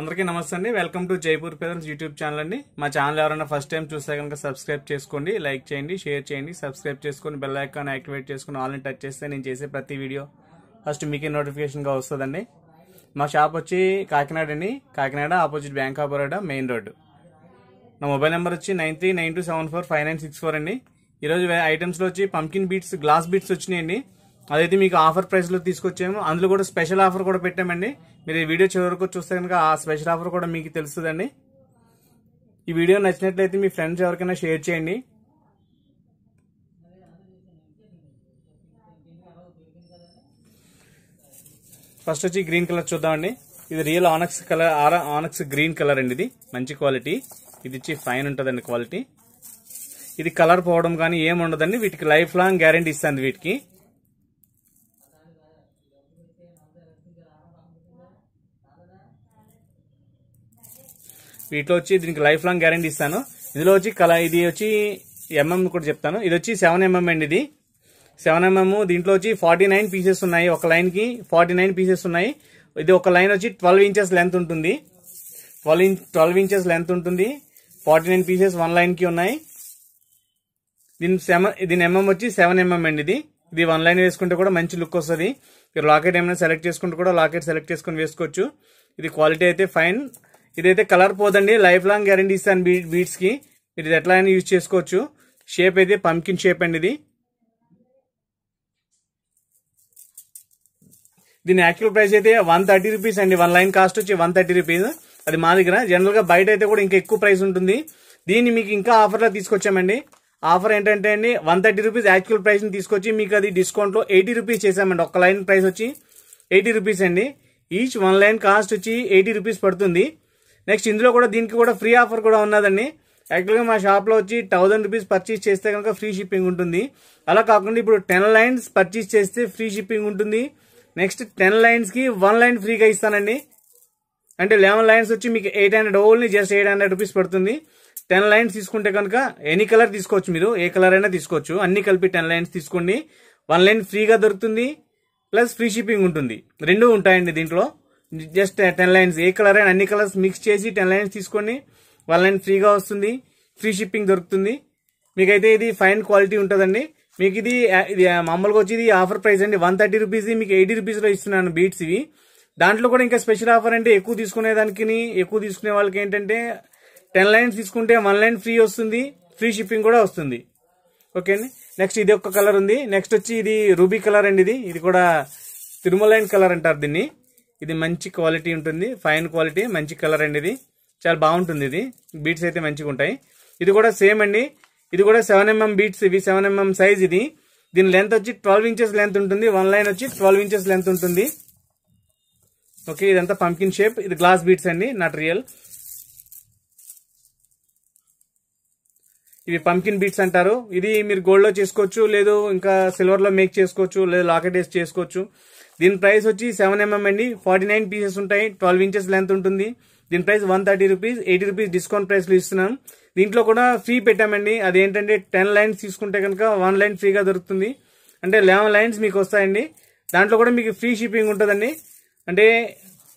అందరికీ నమస్తే అండి welcome to Jaipur parents YouTube channel అండి మా ఛానల్ ఎవరైనా ఫస్ట్ టైం చూస్తే కనుక సబ్స్క్రైబ్ చేసుకోండి లైక్ చేయండి షేర్ చేయండి సబ్స్క్రైబ్ చేసుకొని బెల్ ఐకాన్ యాక్టివేట్ చేసుకుని ఆల్ని టచ్ చేస్తే నేను చేసే ప్రతి వీడియో ఫస్ట్ మీకే నోటిఫికేషన్గా వస్తుందండి మా షాప్ వచ్చి కాకినాడ అండి Kakinada opposite bank of Baroda main road నా మొబైల్ నెంబర్ వచ్చి nine three nine seven four five nine six four అండి ఈరోజు ఐటమ్స్లో వచ్చి పంకిన్ బీట్స్ గ్లాస్ బీట్స్ వచ్చినాయండి అదైతే మీకు ఆఫర్ ప్రైస్లో తీసుకొచ్చాము అందులో కూడా స్పెషల్ ఆఫర్ కూడా పెట్టామండి మీరు ఈ వీడియో చివరకు చూస్తే కనుక ఆ స్పెషల్ ఆఫర్ కూడా మీకు తెలుస్తుందండి ఈ వీడియో నచ్చినట్లయితే మీ ఫ్రెండ్స్ ఎవరికైనా షేర్ చేయండి ఫస్ట్ వచ్చి గ్రీన్ కలర్ చూద్దామండి ఇది real onyx colour onyx green colour అండి ఇది మంచి క్వాలిటీ ఇది ఇచ్చి ఫైన్ ఉంటుందండి క్వాలిటీ ఇది కలర్ పోవడం కానీ ఏముండదండి వీటికి లైఫ్ లాంగ్ గ్యారంటీ ఇస్తుంది వీటికి వీటిలో వచ్చి దీనికి లైఫ్ లాంగ్ గ్యారంటీ ఇస్తాను ఇందులో వచ్చి కల ఇది వచ్చి ఎంఎం కూడా చెప్తాను ఇది వచ్చి సెవెన్ ఎంఎం అండి ఇది సెవెన్ ఎంఎం దీంట్లో వచ్చి ఫార్టీ నైన్ పీసెస్ ఉన్నాయి ఒక లైన్కి ఫార్టీ నైన్ పీసెస్ ఉన్నాయి ఇది ఒక లైన్ వచ్చి ట్వెల్వ్ ఇంచెస్ లెంత్ ఉంటుంది twelve inch twelve inches length ఉంటుంది ఫార్టీ నైన్ పీసెస్ వన్ లైన్కి ఉన్నాయి దీని సెవెన్ దీని ఎంఎం వచ్చి సెవెన్ ఎంఎం అండి ఇది ఇది వన్ లైన్ వేసుకుంటే కూడా మంచి లుక్ వస్తుంది మీరు లాకెట్ ఏమైనా సెలెక్ట్ చేసుకుంటే కూడా లాకెట్ సెలెక్ట్ చేసుకుని వేసుకోవచ్చు ఇది క్వాలిటీ అయితే ఫైన్ ఇదైతే కలర్ పోదండి లైఫ్ లాంగ్ గ్యారంటీ ఇస్తాను బీ బీట్స్కి మీరు ఇది ఎట్లా అయినా యూజ్ చేసుకోవచ్చు షేప్ అయితే పంకిన్ షేప్ అండి ఇది దీని యాక్చువల్ ప్రైస్ అయితే వన్ థర్టీ రూపీస్ అండి వన్ లైన్ కాస్ట్ వచ్చి వన్ థర్టీ రూపీస్ అది మా దగ్గర జనరల్గా బయట అయితే కూడా ఇంకా ఎక్కువ ప్రైస్ ఉంటుంది దీన్ని మీకు ఇంకా ఆఫర్లో తీసుకొచ్చామండి ఆఫర్ ఏంటంటే అండి వన్ థర్టీ రూపీస్ యాక్చువల్ ప్రైస్ని తీసుకొచ్చి మీకు అది డిస్కౌంట్లో ఎయిటీ రూపీస్ చేసామండి ఒక లైన్ ప్రైస్ వచ్చి ఎయిటీ రూపీస్ అండి ఈచ్ వన్ లైన్ కాస్ట్ వచ్చి ఎయిటీ రూపీస్ పడుతుంది నెక్స్ట్ ఇందులో కూడా దీనికి కూడా ఫ్రీ ఆఫర్ కూడా ఉన్నదండి యాక్చువల్గా మా షాప్లో వచ్చి థౌసండ్ రూపీస్ పర్చేస్ చేస్తే కనుక ఫ్రీ షిప్పింగ్ ఉంటుంది అలా కాకుండా ఇప్పుడు టెన్ లైన్స్ పర్చేస్ చేస్తే ఫ్రీ షిప్పింగ్ ఉంటుంది నెక్స్ట్ టెన్ లైన్స్కి వన్ లైన్ ఫ్రీగా ఇస్తానండి అంటే లెవెన్ లైన్స్ వచ్చి మీకు eight hundred only just eight hundred rupees పడుతుంది టెన్ లైన్స్ తీసుకుంటే కనుక ఎనీ కలర్ తీసుకోవచ్చు మీరు ఏ కలర్ అయినా తీసుకోవచ్చు అన్ని కలిపి టెన్ లైన్స్ తీసుకోండి వన్ లైన్ ఫ్రీగా దొరుకుతుంది ప్లస్ ఫ్రీ షిప్పింగ్ ఉంటుంది రెండూ ఉంటాయండి దీంట్లో జస్ట్ టెన్ లైన్స్ ఏ కలర్ అయినా అన్ని కలర్స్ మిక్స్ చేసి టెన్ లైన్స్ తీసుకోండి వన్ లైన్ ఫ్రీగా వస్తుంది ఫ్రీ షిప్పింగ్ దొరుకుతుంది మీకైతే ఇది ఫైన్ క్వాలిటీ ఉంటుందండి మీకు ఇది ఇది మామూలుగా వచ్చి ఇది ఆఫర్ ప్రైస్ అండి వన్ థర్టీ రూపీస్ మీకు ఎయిటీ రూపీస్లో ఇస్తున్నాను బీట్స్ ఇవి దాంట్లో కూడా ఇంకా స్పెషల్ ఆఫర్ అంటే ఎక్కువ తీసుకునే దానికి ఎక్కువ తీసుకునే వాళ్ళకి ఏంటంటే టెన్ లైన్స్ తీసుకుంటే వన్ లైన్ ఫ్రీ వస్తుంది ఫ్రీ షిప్పింగ్ కూడా వస్తుంది ఓకే అండి నెక్స్ట్ ఇది ఒక కలర్ ఉంది నెక్స్ట్ వచ్చి ఇది రూబీ కలర్ అండి ఇది ఇది కూడా తిరుమలైన్ కలర్ అంటారు దీన్ని ఇది మంచి క్వాలిటీ ఉంటుంది ఫైన్ క్వాలిటీ మంచి కలర్ అండి ఇది చాలా బాగుంటుంది ఇది బీట్స్ అయితే మంచిగా ఉంటాయి ఇది కూడా సేమ్ అండి ఇది కూడా సెవెన్ ఎంఎం బీట్స్ ఇవి సెవెన్ ఎంఎం సైజ్ ఇది దీని లెంత్ వచ్చి ట్వెల్వ్ ఇంచెస్ లెంత్ ఉంటుంది వన్ లైన్ వచ్చి ట్వెల్వ్ ఇంచెస్ లెంత్ ఉంటుంది ఓకే ఇదంతా పంకిన్ షేప్ ఇది గ్లాస్ బీట్స్ అండి నాట్ రియల్ ఇవి పంకిన్ బీట్స్ అంటారు ఇది మీరు గోల్డ్లో చేసుకోవచ్చు లేదు ఇంకా సిల్వర్లో మేక్ చేసుకోవచ్చు లేదు లాకెట్ వేసి చేసుకోవచ్చు దీని ప్రైస్ వచ్చి సెవెన్ ఎంఎం అండి ఫార్టీ నైన్ పీసెస్ ఉంటాయి ట్వెల్వ్ ఇంచెస్ లెంత్ ఉంటుంది దీని price one thirty rupees eighty rupees discount ప్రైస్లో ఇస్తున్నాం దీంట్లో కూడా ఫ్రీ పెట్టామండి అదేంటంటే టెన్ లైన్స్ తీసుకుంటే కనుక వన్ లైన్ ఫ్రీగా దొరుకుతుంది అంటే లెవెన్ లైన్స్ మీకు వస్తాయండి దాంట్లో కూడా మీకు ఫ్రీ షిప్పింగ్ ఉంటుందండి అంటే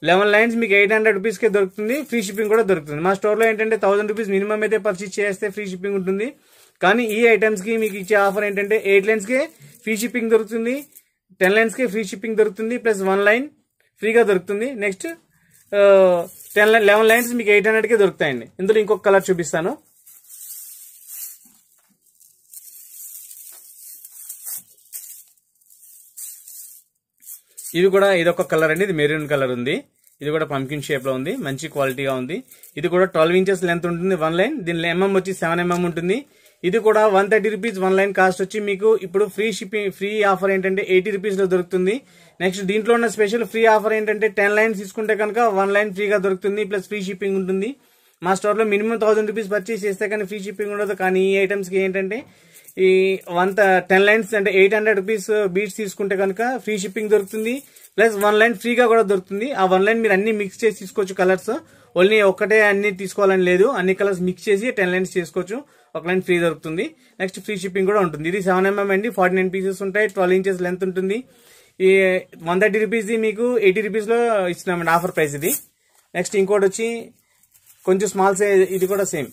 లెవెన్ లైన్స్ మీకు ఎయిట్ హండ్రెడ్ రూపీస్కే దొరుకుతుంది ఫ్రీ షిప్పింగ్ కూడా దొరుకుతుంది మా స్టోర్లో ఏంటంటే థౌసండ్ రూపీస్ మినిమం అయితే పర్చేస్ చేస్తే ఫ్రీ షిప్పింగ్ ఉంటుంది కానీ ఈ ఐటమ్స్కి మీకు ఇచ్చే ఆఫర్ ఏంటంటే ఎయిట్ లైన్స్కే ఫ్రీ షిప్పింగ్ దొరుకుతుంది టెన్ లైన్స్కే ఫ్రీ షిప్పింగ్ దొరుకుతుంది ప్లస్ వన్ లైన్ ఫ్రీగా దొరుకుతుంది నెక్స్ట్ టెన్ లెవెన్ లైన్స్ మీకు ఎయిట్ హండ్రెడ్కే దొరుకుతాయండి ఇందులో ఇంకొక కలర్ చూపిస్తాను ఇది కూడా ఇదొక కలర్ అండి ఇది మెరూన్ కలర్ ఉంది ఇది కూడా పంకిన్ షేప్ లో ఉంది మంచి క్వాలిటీగా ఉంది ఇది కూడా ట్వెల్వ్ ఇంచెస్ లెంత్ ఉంటుంది వన్ లైన్ దీనిలో ఎంఎం వచ్చి సెవెన్ ఎంఎం ఉంటుంది ఇది కూడా one thirty rupees one line cost వచ్చి మీకు ఇప్పుడు ఫ్రీ షిప్పింగ్ ఫ్రీ ఆఫర్ ఏంటంటే ఎయిటీ రూపీస్ లో దొరుకుతుంది నెక్స్ట్ దీంట్లో ఉన్న స్పెషల్ ఫ్రీ ఆఫర్ ఏంటంటే టెన్ లైన్స్ తీసుకుంటే కనుక వన్ లైన్ ఫ్రీగా దొరుకుతుంది ప్లస్ ఫ్రీ షిప్పింగ్ ఉంటుంది మా లో మినిమం థౌసండ్ రూపీస్ పర్చేస్ చేస్తే కానీ ఫ్రీ షిప్పింగ్ ఉండదు కానీ ఈ ఐటమ్స్కి ఏంటంటే ఈ వన్ టెన్ లైన్స్ అంటే ఎయిట్ హండ్రెడ్ రూపీస్ బీట్స్ తీసుకుంటే కనుక ఫ్రీ షిప్పింగ్ దొరుకుతుంది ప్లస్ వన్ లైన్ ఫ్రీగా కూడా దొరుకుతుంది ఆ వన్ లైన్ మీరు అన్ని మిక్స్ చేసి తీసుకోవచ్చు కలర్స్ ఓన్లీ ఒక్కటే అన్ని తీసుకోవాలని లేదు అన్ని కలర్స్ మిక్స్ చేసి టెన్ లైన్స్ చేసుకోవచ్చు ఒక లైన్ ఫ్రీ దొరుకుతుంది నెక్స్ట్ ఫ్రీ షిప్పింగ్ కూడా ఉంటుంది ఇది సెవెన్ ఎంఎం అండి ఫార్టీ నైన్ పీసెస్ ఉంటాయి ట్వెల్వ్ ఇంచెస్ లెంత్ ఉంటుంది ఈ వన్ థర్టీ రూపీస్ మీకు ఎయిటీ రూపీస్లో ఇస్తున్నామండి ఆఫర్ ప్రైస్ ఇది నెక్స్ట్ ఇంకోటి వచ్చి కొంచెం స్మాల్ సైజ్ ఇది కూడా సేమ్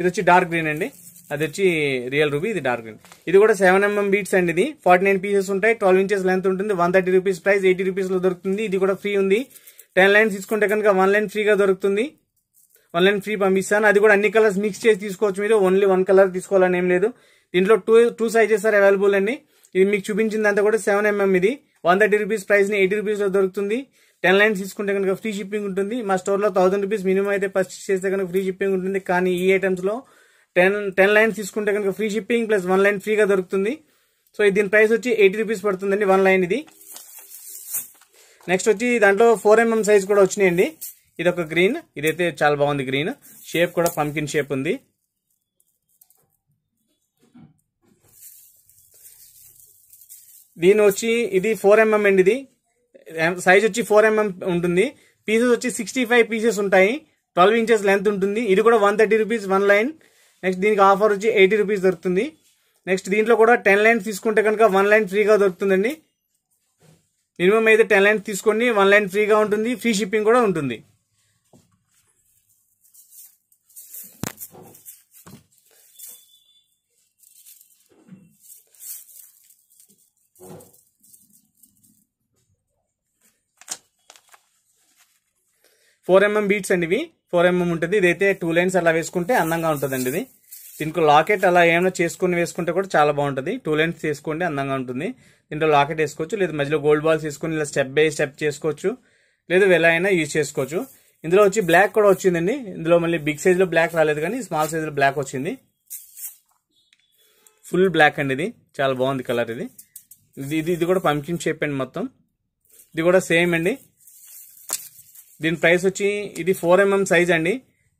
ఇది వచ్చి డార్క్ గ్రీన్ అండి అది వచ్చి రియల్ రూపీ ఇది డార్క్ గ్రీన్ ఇది కూడా సెవెన్ ఎంఎం బీట్స్ అండి ఇది ఫార్టీ నైన్ పీసెస్ ఉంటాయి ట్వెల్వ్ ఇంచెస్ లెంత్ ఉంటుంది one thirty rupees price eighty రూపీస్లో దొరుకుతుంది ఇది కూడా ఫ్రీ ఉంది టెన్ లైన్స్ తీసుకుంటే కనుక వన్ లైన్ ఫ్రీగా దొరుకుతుంది వన్ లైన్ ఫ్రీ పంపిస్తాను అది కూడా అన్ని కలర్స్ మిక్స్ చేసి తీసుకోవచ్చు మీరు ఓన్లీ వన్ కలర్ తీసుకోవాలని ఏం లేదు దీంట్లో two two sizes are available అండి ఇది మీకు చూపించింది అంతా కూడా సెవెన్ ఎంఎం ఇది వన్ థర్టీ రూపీస్ ప్రైస్ని ఎయిటీ రూపీస్లో దొరుకుతుంది టెన్ లైన్స్ తీసుకుంటే కనుక ఫ్రీ షిప్పింగ్ ఉంటుంది మా స్టోర్లో థౌసండ్ రూపీస్ మినిమం అయితే పర్చేస్ చేస్తే కనుక ఫ్రీ షిప్పింగ్ ఉంటుంది కానీ ఈ ఐటమ్స్లో టెన్ టెన్ లైన్స్ తీసుకుంటే కనుక free shipping plus one line ఫ్రీగా దొరుకుతుంది సో దీని ప్రైస్ వచ్చి ఎయిటీ రూపీస్ పడుతుందండి వన్ లైన్ ఇది నెక్స్ట్ వచ్చి దాంట్లో ఫోర్ ఎంఎం సైజ్ కూడా వచ్చినాయండి ఇది ఒక గ్రీన్ ఇదైతే చాలా బాగుంది గ్రీన్ షేప్ కూడా పంకిన్ షేప్ ఉంది దీని వచ్చి ఇది ఫోర్ ఎంఎం అండి ఇది సైజ్ వచ్చి ఫోర్ ఎంఎం ఉంటుంది పీసెస్ వచ్చి సిక్స్టీ పీసెస్ ఉంటాయి ట్వెల్వ్ ఇంచెస్ లెంత్ ఉంటుంది ఇది కూడా one thirty rupees one line next దీనికి ఆఫర్ వచ్చి ఎయిటీ రూపీస్ దొరుకుతుంది నెక్స్ట్ దీంట్లో కూడా టెన్ లైన్స్ తీసుకుంటే కనుక వన్ లైన్ ఫ్రీగా దొరుకుతుందండి మినిమం అయితే టెన్ లైన్స్ తీసుకోండి వన్ లైన్ ఫ్రీగా ఉంటుంది ఫ్రీ షిప్పింగ్ కూడా ఉంటుంది ఫోర్ ఎంఎం బీట్స్ అండి ఇవి ఫోర్ ఎంఎం ఉంటుంది ఇదైతే టూ లైన్స్ అలా వేసుకుంటే అందంగా ఉంటుందండి ఇది దీనికి లాకెట్ అలా ఏమైనా చేసుకుని వేసుకుంటే కూడా చాలా బాగుంటుంది టూ లైన్స్ చేసుకోండి అందంగా ఉంటుంది దీంట్లో లాకెట్ వేసుకోవచ్చు లేదా మధ్యలో గోల్డ్ బాల్స్ వేసుకుని ఇలా స్టెప్ బై స్టెప్ చేసుకోవచ్చు లేదా ఎలా అయినా యూజ్ చేసుకోవచ్చు ఇందులో వచ్చి బ్లాక్ కూడా వచ్చిందండి ఇందులో మళ్ళీ బిగ్ సైజ్లో బ్లాక్ రాలేదు కానీ స్మాల్ సైజ్లో బ్లాక్ వచ్చింది ఫుల్ బ్లాక్ అండి ఇది చాలా బాగుంది కలర్ ఇది ఇది ఇది కూడా పంకిన్ షేప్ అండి మొత్తం ఇది కూడా సేమ్ అండి దీని ప్రైస్ వచ్చి ఇది ఫోర్ ఎంఎం సైజ్ అండి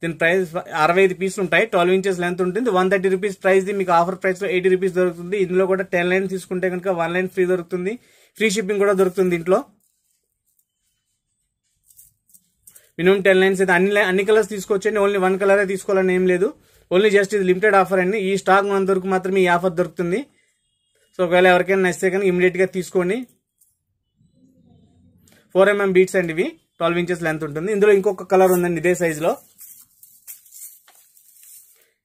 దీని ప్రైస్ అరవై ఐదు పీసులు ఉంటాయి ట్వెల్వ్ ఇంచెస్ లెంత్ ఉంటుంది వన్ థర్టీ రూపీస్ ప్రైస్ది మీకు ఆఫర్ ప్రైస్లో ఎయిటీ రూపీస్ దొరుకుతుంది ఇందులో కూడా టెన్ లైన్ తీసుకుంటే కనుక వన్ లైన్ ఫ్రీ దొరుకుతుంది ఫ్రీ షిప్పింగ్ కూడా దొరుకుతుంది దీంట్లో మినిమం టెన్ లైన్స్ అయితే అన్ని అన్ని కలర్స్ తీసుకోవచ్చండి ఓన్లీ వన్ కలరే తీసుకోవాలని ఏం లేదు ఓన్లీ జస్ట్ ఇది లిమిటెడ్ ఆఫర్ అండి ఈ స్టాక్ మన వరకు మాత్రం ఈ ఆఫర్ దొరుకుతుంది సో ఒకవేళ ఎవరికైనా నచ్చితే కనుక గా తీసుకోండి ఫోర్ ఎంఎం బీట్స్ అండి ఇవి ట్వెల్వ్ ఇంచెస్ లెంత్ ఉంటుంది ఇందులో ఇంకొక కలర్ ఉందండి ఇదే సైజులో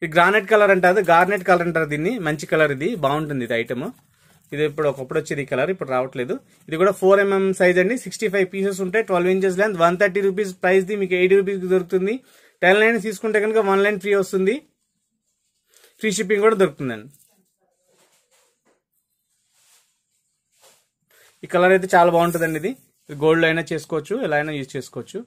ఇది గ్రానైట్ కలర్ అంటారు గార్నెట్ కలర్ అంటారు దీన్ని మంచి కలర్ ఇది బాగుంటుంది ఇది ఐటమ్ ఇది ఇప్పుడు ఒకప్పుడు వచ్చేది ఈ కలర్ ఇప్పుడు రావట్లేదు ఇది కూడా ఫోర్ ఎంఎం సైజ్ అండి సిక్స్టీ ఫైవ్ పీసెస్ ఉంటాయి twelve inches length one thirty rupees ప్రైస్ది మీకు ఎయిటీ రూపీస్కి దొరుకుతుంది టెన్ లైన్ తీసుకుంటే కనుక వన్ లైన్ ఫ్రీ వస్తుంది ఫ్రీ షిప్పింగ్ కూడా దొరుకుతుందండి ఈ కలర్ అయితే చాలా బాగుంటుందండి ఇది గోల్డ్ అయినా చేసుకోవచ్చు ఎలా అయినా యూజ్ చేసుకోవచ్చు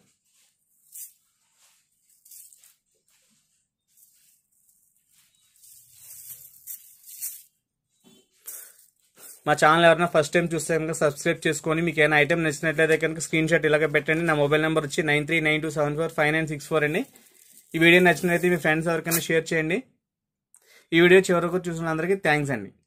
మా ఛానల్ ఎవరైనా ఫస్ట్ టైం చూస్తే కనుక సబ్స్క్రైబ్ చేసుకొని మీకు ఏమైనా ఐటమ్ నచ్చినట్లయితే కనుక స్క్రీన్ షాట్ ఇలాగే పెట్టండి నా మొబైల్ నెంబర్ వచ్చి nine three nine two seven four five nine six four అండి ఈ వీడియో నచ్చినట్లయితే మీ ఫ్రెండ్స్ ఎవరికైనా షేర్ చేయండి ఈ వీడియో చివరకు చూసిన అందరికీ థ్యాంక్స్ అండి